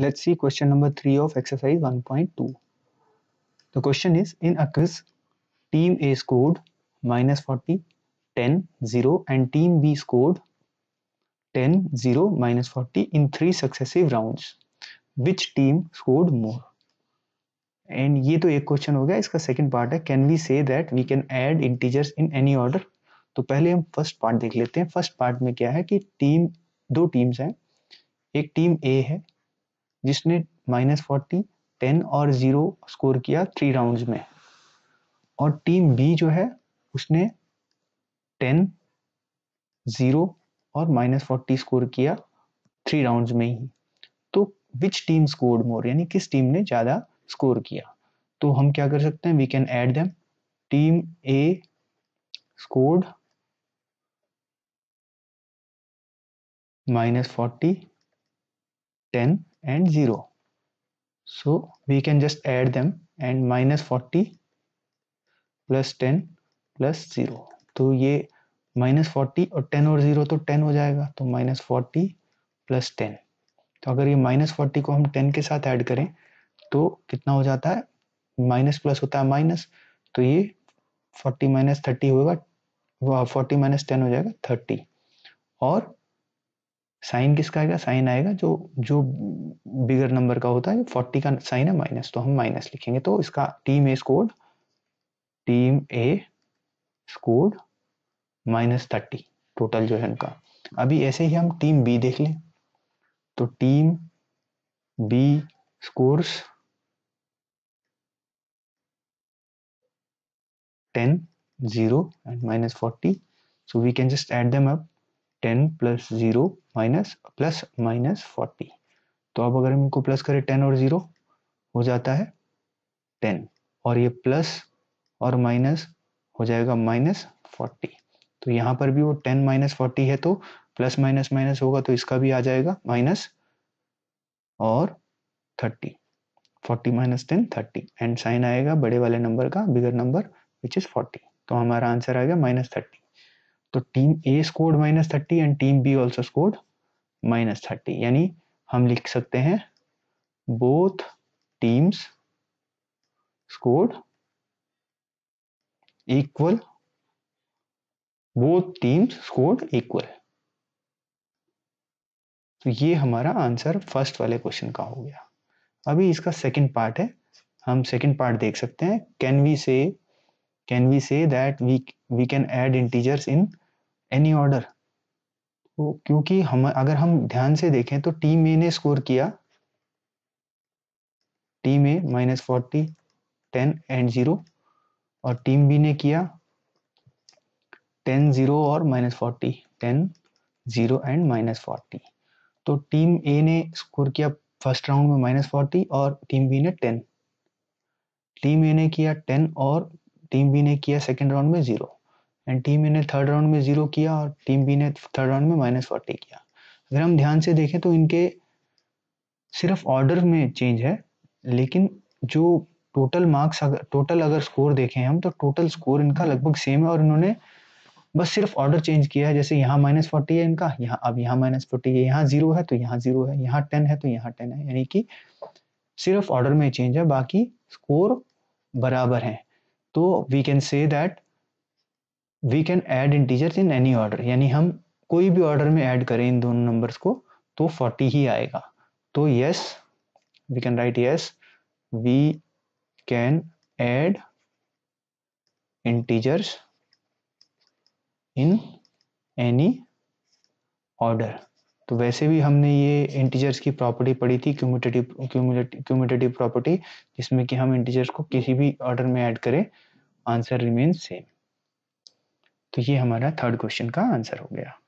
Let's see question number 3 of exercise 1.2. The question is in a quiz, team A scored minus 40, 10, 0 and team B scored 10, 0, minus 40 in three successive rounds. Which team scored more? And ये तो एक question हो गया इसका second part है can we say that we can add integers in any order तो पहले हम फर्स्ट पार्ट देख लेते हैं फर्स्ट पार्ट में क्या है कि टीम दो टीम्स हैं एक टीम ए है जिसने माइनस फोर्टी टेन और जीरो स्कोर किया थ्री राउंड्स में और टीम बी जो है उसने टेन जीरो और माइनस फोर्टी स्कोर किया थ्री राउंड्स में ही तो विच टीम स्कोर मोर यानी किस टीम ने ज़्यादा स्कोर किया तो हम क्या कर सकते हैं we can add them team A scored minus forty 10 and 0 so we can just add them and minus 40 plus ten plus zero तो ये माइनस फोर्टी और टेन और जीरो तो टेन हो जाएगा तो माइनस फोर्टी प्लस टेन तो अगर ये माइनस फोर्टी को हम टेन के साथ ऐड करें तो कितना हो जाता है माइनस प्लस होता है माइनस तो ये फोर्टी माइनस थर्टी होगा फोर्टी माइनस टेन हो जाएगा थर्टी और साइन किसका आएगा साइन आएगा जो जो बिगर नंबर का होता है फोर्टी का साइन है माइनस तो हम माइनस लिखेंगे तो इसका team A scored team A scored minus thirty total जो है उनका अभी ऐसे ही हम टीम बी देख लें तो team B scores ten zero and minus forty so we can just add them up ten plus zero minus plus minus forty तो अब अगर हम इनको प्लस करें टेन और ज़ीरो हो जाता है टेन और ये प्लस और माइनस हो जाएगा माइनस फोर्टी तो यहाँ पर भी वो टेन माइनस फोर्टी है तो प्लस माइनस माइनस होगा तो इसका भी आ जाएगा माइनस और thirty forty minus ten thirty and sign आएगा बड़े वाले नंबर का bigger number which is forty तो हमारा आंसर आ गया माइनस थर्टी तो team A score minus thirty and team B also scored minus thirty यानी हम लिख सकते हैं both teams score equal both teams score equal तो ये हमारा आंसर फर्स्ट वाले क्वेश्चन का हो गया अभी इसका सेकंड पार्ट है हम सेकंड पार्ट देख सकते हैं can we say can we say that we we can add integers in any order तो क्योंकि हम अगर हम ध्यान से देखें तो टीम ए ने स्कोर किया team A minus forty ten and zero और टीम बी ने किया टेन जीरो और minus forty ten zero and minus forty तो टीम ए ने स्कोर किया फर्स्ट राउंड में माइनस फोर्टी और टीम बी ने टेन टीम ए ने किया टेन और टीम बी ने किया सेकेंड राउंड में जीरो एंड टीम ए ने थर्ड राउंड में जीरो किया और टीम बी ने थर्ड राउंड में माइनस फोर्टी किया अगर हम ध्यान से देखें तो इनके सिर्फ ऑर्डर में चेंज है लेकिन जो टोटल मार्क्स अगर टोटल अगर स्कोर देखें हम तो टोटल स्कोर इनका लगभग सेम है और इन्होंने बस सिर्फ ऑर्डर चेंज किया है जैसे यहाँ माइनस फोर्टी है इनका यहाँ अब यहाँ माइनस फोर्टी है यहाँ जीरो है तो यहाँ जीरो है यहाँ टेन है तो यहाँ टेन है यानी कि सिर्फ ऑर्डर में चेंज है बाकी स्कोर बराबर है तो we can say that we can add integers in any order यानी हम कोई भी ऑर्डर में ऐड करें इन दोनों नंबर्स को तो 40 ही आएगा तो yes we can right yes we can add integers in any order तो वैसे भी हमने ये इंटीजर्स की प्रॉपर्टी पढ़ी थी क्यूमिटेटिव क्यूमिटेटिव प्रॉपर्टी जिसमें कि हम इंटीजर्स को किसी भी ऑर्डर में ऐड करें आंसर रिमेन सेम तो ये हमारा थर्ड क्वेश्चन का आंसर हो गया